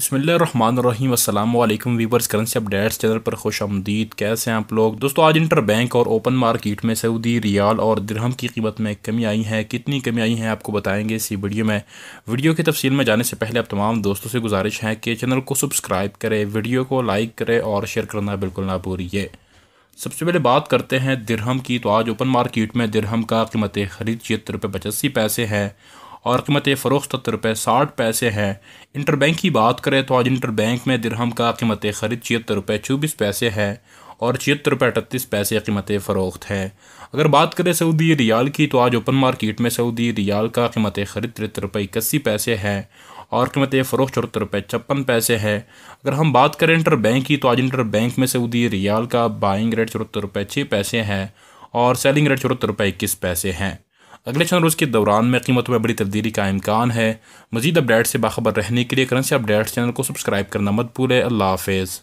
बसमिलीम अल्लाम viewers currency updates channel पर खुश आमदीद कैसे हैं आप लोग दोस्तों आज इंटर बैंक और ओपन मार्केट में सऊदी रियाल और दरहम की कीमत में कमी आई है कितनी कमी आई है आपको बताएंगे इसी वीडियो में वीडियो की तफसील में जाने से पहले आप तमाम दोस्तों से गुजारिश है कि चैनल को सब्सक्राइब करें वीडियो को लाइक करें और शेयर करना बिल्कुल ना भूलिए सबसे पहले बात करते हैं दरहम की तो आज ओपन मार्केट में दरहम का कीमत खरीद छिहत्तर रुपये पचासी पैसे है और कीमत फ़रोख्त रुपये साठ पैसे है बैंक की बात करें तो आज इंटर बैंक में दिरहम का कीमत ख़रीद छिहत्तर रुपये चौबीस पैसे है और छिहत्तर रुपये अठतीस पैसे कीमत फ़रोख्त है अगर बात करें सऊदी रियाल की तो आज ओपन मार्केट में सऊदी रियाल का कीमत ख़रीद तिरहत्तर रुपये इक्यासी पैसे है और कीमत फ़रोख चौहत्तर रुपये छप्पन पैसे है अगर हम बात करें इंटर बैंक की तो आज इंटर बैंक में सऊदी रियाल का बाइंग रेट चौहत्तर रुपये छः पैसे है और सेलिंग रेट चौहत्तर रुपये इक्कीस पैसे हैं अगले चंद रोज़ के दौरान में कीमतों में बड़ी तब्दीली का इम्कान है मजीद अपडेट से बाखबर रहने के लिए करंसी अपडेट्स चैनल को सब्सक्राइब करना मत भूलें अल्लाह हाफिज़